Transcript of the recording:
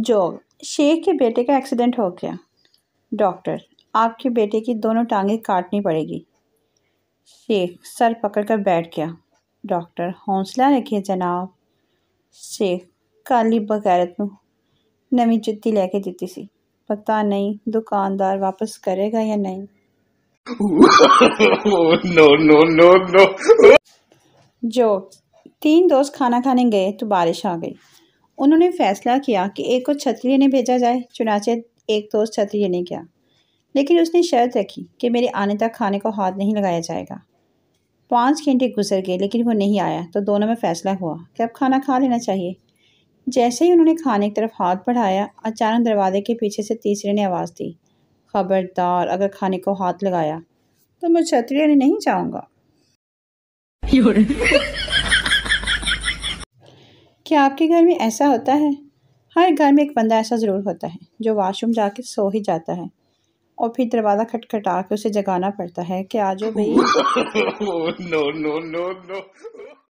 जो शेख के बेटे का एक्सीडेंट हो गया डॉक्टर आपके बेटे की दोनों टांगें काटनी पड़ेगी शेख सर पकड़कर बैठ गया डॉक्टर हौसला रखिए जनाब शेख काली बगैरत में नमी जुत्ती लेके देती सी पता नहीं दुकानदार वापस करेगा या नहीं नो नो नो नो जो तीन दोस्त खाना खाने गए तो बारिश आ गई उन्होंने फैसला किया कि एक को छतरी लेने भेजा जाए चुनाचे एक दोस्त छतरी लेने गया लेकिन उसने शर्त रखी कि मेरे आने तक खाने को हाथ नहीं लगाया जाएगा पाँच घंटे गुजर गए लेकिन वो नहीं आया तो दोनों में फ़ैसला हुआ कि अब खाना खा लेना चाहिए जैसे ही उन्होंने खाने की तरफ हाथ बढ़ाया अचानक दरवाजे के पीछे से तीसरे ने आवाज़ दी खबरदार अगर खाने को हाथ लगाया तो मैं क्षत्रिय नहीं जाऊंगा क्या आपके घर में ऐसा होता है हर घर में एक बंदा ऐसा ज़रूर होता है जो वॉशरूम जाके सो ही जाता है और फिर दरवाज़ा खटखटा के उसे जगाना पड़ता है कि आ जाओ भाई नो नो नो नो